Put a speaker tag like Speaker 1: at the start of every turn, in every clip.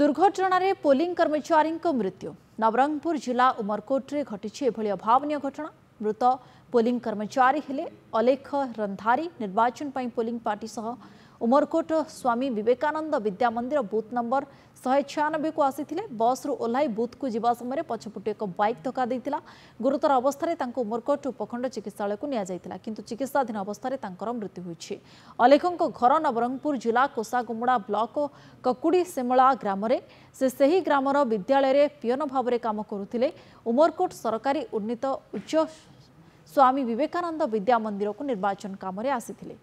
Speaker 1: ଦୁର୍ଘଟଣାରେ ପୋଲିଂ କର୍ମଚାରୀଙ୍କ ମୃତ୍ୟୁ ନବରଙ୍ଗପୁର ଜିଲ୍ଲା ଉମରକୋଟରେ ଘଟିଛି ଏଭଳି ଅଭାବନୀୟ ଘଟଣା ମୃତ ପୋଲିଂ କର୍ମଚାରୀ ହେଲେ ଅଲେଖ ରନ୍ଧାରୀ ନିର୍ବାଚନ ପାଇଁ ପୋଲିଂ ପାର୍ଟି ସହ ଉମରକୋଟ ସ୍ୱାମୀ ବିବେକାନନ୍ଦ ବିଦ୍ୟାମନ୍ଦିର ବୁଥ୍ ନମ୍ବର ଶହେ ଛୟାନବେକୁ ଆସିଥିଲେ ବସ୍ରୁ ଓହ୍ଲାଇ ବୁଥ୍କୁ ଯିବା ସମୟରେ ପଛପଟୁ ଏକ ବାଇକ୍ ଧକ୍କା ଦେଇଥିଲା ଗୁରୁତର ଅବସ୍ଥାରେ ତାଙ୍କୁ ଉମରକୋଟ ଉପଖଣ୍ଡ ଚିକିତ୍ସାଳୟକୁ ନିଆଯାଇଥିଲା କିନ୍ତୁ ଚିକିତ୍ସାଧୀନ ଅବସ୍ଥାରେ ତାଙ୍କର ମୃତ୍ୟୁ ହୋଇଛି ଅଲେଖଙ୍କ ଘର ନବରଙ୍ଗପୁର ଜିଲ୍ଲା କୋଷାଗୁମୁଡ଼ା ବ୍ଲକ କକୁଡ଼ି ସିମଳା ଗ୍ରାମରେ ସେ ସେହି ଗ୍ରାମର ବିଦ୍ୟାଳୟରେ ପିଅନ ଭାବରେ କାମ କରୁଥିଲେ ଉମରକୋଟ ସରକାରୀ ଉନ୍ନୀତ ଉଚ୍ଚ ସ୍ୱାମୀ ବିବେକାନନ୍ଦ ବିଦ୍ୟା ମନ୍ଦିରକୁ ନିର୍ବାଚନ କାମରେ ଆସିଥିଲେ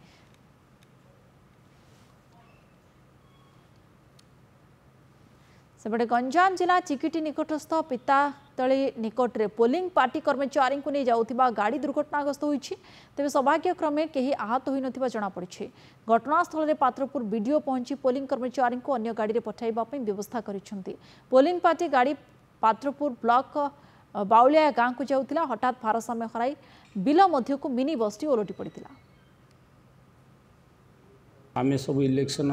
Speaker 1: ସେପଟେ ଗଞ୍ଜାମ ଜିଲ୍ଲା ଚିକିଟି ନିକଟସ୍ଥ ପିତାତଳି ନିକଟରେ ପୋଲିଂ ପାର୍ଟି କର୍ମଚାରୀଙ୍କୁ ନେଇ ଯାଉଥିବା ଗାଡ଼ି ଦୁର୍ଘଟଣାଗ୍ରସ୍ତ ହୋଇଛି ତେବେ ସୌଭାଗ୍ୟକ୍ରମେ କେହି ଆହତ ହୋଇନଥିବା ଜଣାପଡ଼ିଛି ଘଟଣାସ୍ଥଳରେ ପାତ୍ରପୁର ବିଡିଓ ପହଞ୍ଚି ପୋଲିଂ କର୍ମଚାରୀଙ୍କୁ ଅନ୍ୟ ଗାଡ଼ିରେ ପଠାଇବା ପାଇଁ ବ୍ୟବସ୍ଥା କରିଛନ୍ତି ପୋଲିଂ ପାର୍ଟି ଗାଡ଼ି ପାତ୍ରପୁର ବ୍ଲକ ବାଉଳିଆ ଗାଁକୁ ଯାଉଥିଲା ହଠାତ୍ ଭାରସାମ୍ୟ ହରାଇ ବିଲ ମଧ୍ୟକୁ ମିନି ବସ୍ଟି ଓଲଟି ପଡ଼ିଥିଲା
Speaker 2: ଆମେ ସବୁ ଇଲେକ୍ସନ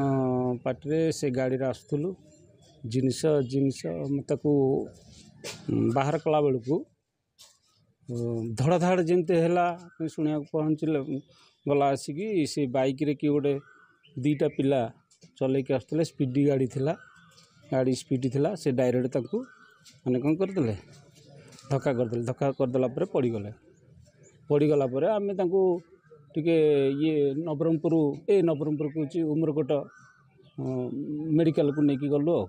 Speaker 2: ପାର୍ଟିରେ ସେ ଗାଡ଼ିରେ ଆସୁଥିଲୁ ଜିନିଷ ଜିନିଷ ମୁଁ ତାକୁ ବାହାର କଲାବେଳକୁ ବେଳକୁ ଧଡ଼ଧାଡ଼ ଯେମିତି ହେଲା ଶୁଣିବାକୁ ପହଞ୍ଚିଲେ ଗଲା ଆସିକି ସେ ବାଇକ୍ରେ କି ଗୋଟେ ଦୁଇଟା ପିଲା ଚଲେଇକି ଆସୁଥିଲେ ସ୍ପିଡ଼ି ଗାଡ଼ି ଥିଲା ଗାଡ଼ି ସ୍ପିଡ଼ି ଥିଲା ସେ ଡାଇରେକ୍ଟ ତାଙ୍କୁ ମାନେ କ'ଣ କରିଦେଲେ ଧକ୍କା କରିଦେଲେ ଧକ୍କା କରିଦେଲା ପରେ ପଡ଼ିଗଲେ ପଡ଼ିଗଲା ପରେ ଆମେ ତାଙ୍କୁ ଟିକେ ଇଏ ନବରଙ୍ଗପୁର ଏ ନବରଙ୍ଗପୁର କହୁଛି ଉମରକୋଟ ମେଡ଼ିକାଲକୁ ନେଇକି ଗଲୁ ଆଉ